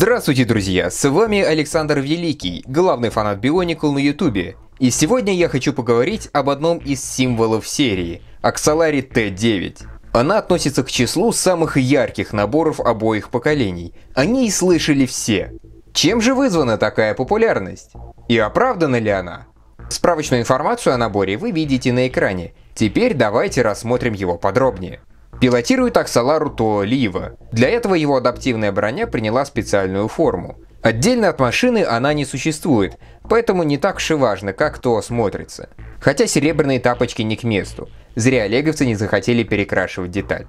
Здравствуйте, друзья! С вами Александр Великий, главный фанат Бионикл на ютубе. И сегодня я хочу поговорить об одном из символов серии – Аксалари Т9. Она относится к числу самых ярких наборов обоих поколений. Они ней слышали все. Чем же вызвана такая популярность? И оправдана ли она? Справочную информацию о наборе вы видите на экране. Теперь давайте рассмотрим его подробнее. Пилотирует Аксалару Тоолиева. Для этого его адаптивная броня приняла специальную форму. Отдельно от машины она не существует, поэтому не так уж и важно, как то смотрится. Хотя серебряные тапочки не к месту. Зря олеговцы не захотели перекрашивать деталь.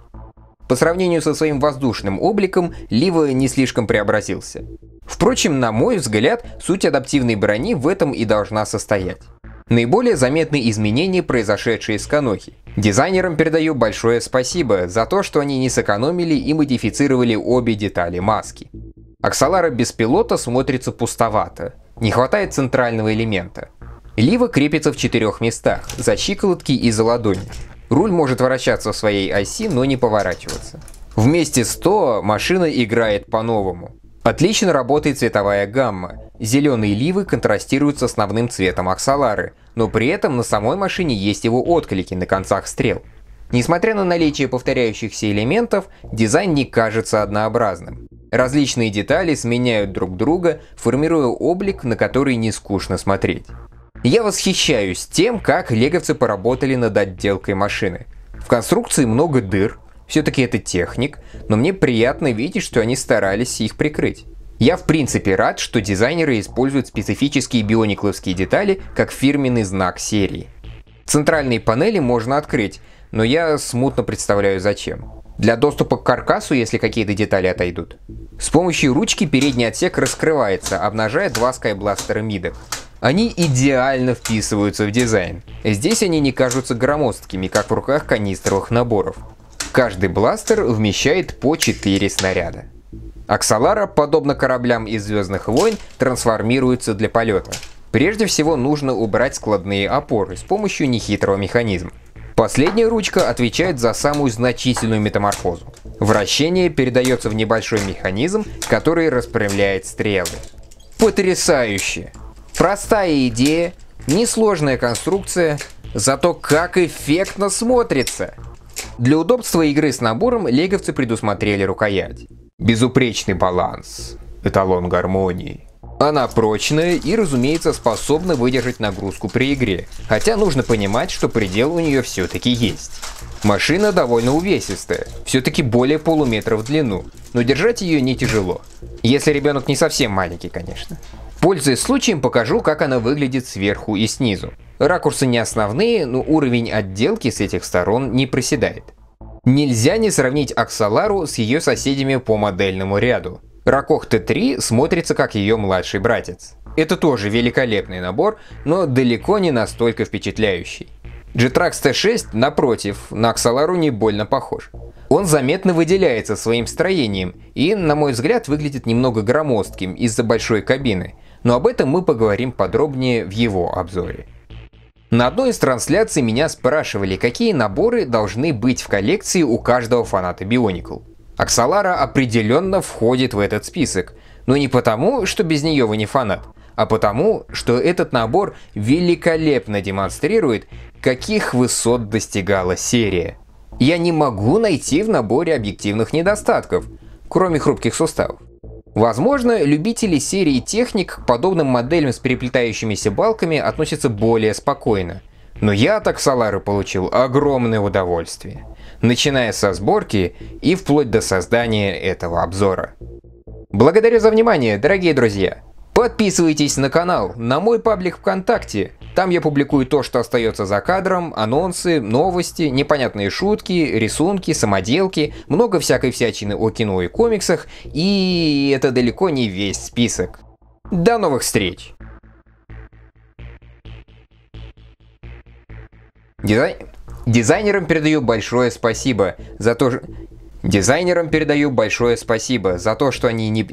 По сравнению со своим воздушным обликом, Лива не слишком преобразился. Впрочем, на мой взгляд, суть адаптивной брони в этом и должна состоять. Наиболее заметны изменения, произошедшие с Канохи. Дизайнерам передаю большое спасибо за то, что они не сэкономили и модифицировали обе детали маски. Аксалара без пилота смотрится пустовато, не хватает центрального элемента. Лива крепится в четырех местах, за щиколотки и за ладони. Руль может вращаться в своей оси, но не поворачиваться. Вместе с то машина играет по-новому. Отлично работает цветовая гамма. Зеленые ливы контрастируют с основным цветом аксалары, но при этом на самой машине есть его отклики на концах стрел. Несмотря на наличие повторяющихся элементов, дизайн не кажется однообразным. Различные детали сменяют друг друга, формируя облик, на который не скучно смотреть. Я восхищаюсь тем, как леговцы поработали над отделкой машины. В конструкции много дыр, все-таки это техник, но мне приятно видеть, что они старались их прикрыть. Я в принципе рад, что дизайнеры используют специфические бионикловские детали как фирменный знак серии. Центральные панели можно открыть, но я смутно представляю зачем. Для доступа к каркасу, если какие-то детали отойдут. С помощью ручки передний отсек раскрывается, обнажая два скайбластера мида. Они идеально вписываются в дизайн. Здесь они не кажутся громоздкими, как в руках канистровых наборов. Каждый бластер вмещает по 4 снаряда. Аксалара, подобно кораблям из «Звездных войн», трансформируется для полета. Прежде всего нужно убрать складные опоры с помощью нехитрого механизма. Последняя ручка отвечает за самую значительную метаморфозу. Вращение передается в небольшой механизм, который распрямляет стрелы. Потрясающе! Простая идея, несложная конструкция, зато как эффектно смотрится! Для удобства игры с набором леговцы предусмотрели рукоять. Безупречный баланс. Эталон гармонии. Она прочная и, разумеется, способна выдержать нагрузку при игре, хотя нужно понимать, что предел у нее все-таки есть. Машина довольно увесистая, все-таки более полуметра в длину, но держать ее не тяжело. Если ребенок не совсем маленький, конечно. Пользуясь случаем, покажу, как она выглядит сверху и снизу. Ракурсы не основные, но уровень отделки с этих сторон не проседает. Нельзя не сравнить Аксалару с ее соседями по модельному ряду. Ракох Т3 смотрится как ее младший братец. Это тоже великолепный набор, но далеко не настолько впечатляющий. g т 6 напротив, на Аксалару не больно похож. Он заметно выделяется своим строением и, на мой взгляд, выглядит немного громоздким из-за большой кабины, но об этом мы поговорим подробнее в его обзоре. На одной из трансляций меня спрашивали, какие наборы должны быть в коллекции у каждого фаната Бионикл. Аксалара определенно входит в этот список, но не потому, что без нее вы не фанат, а потому, что этот набор великолепно демонстрирует, каких высот достигала серия. Я не могу найти в наборе объективных недостатков, кроме хрупких суставов. Возможно, любители серии техник к подобным моделям с переплетающимися балками относятся более спокойно. Но я так Солары получил огромное удовольствие, начиная со сборки и вплоть до создания этого обзора. Благодарю за внимание, дорогие друзья! Подписывайтесь на канал, на мой паблик ВКонтакте, там я публикую то, что остается за кадром, анонсы, новости, непонятные шутки, рисунки, самоделки, много всякой всячины о кино и комиксах, и это далеко не весь список. До новых встреч! Дизай... Дизайнерам передаю большое спасибо за то, Дизайнерам передаю большое спасибо за то, что они не...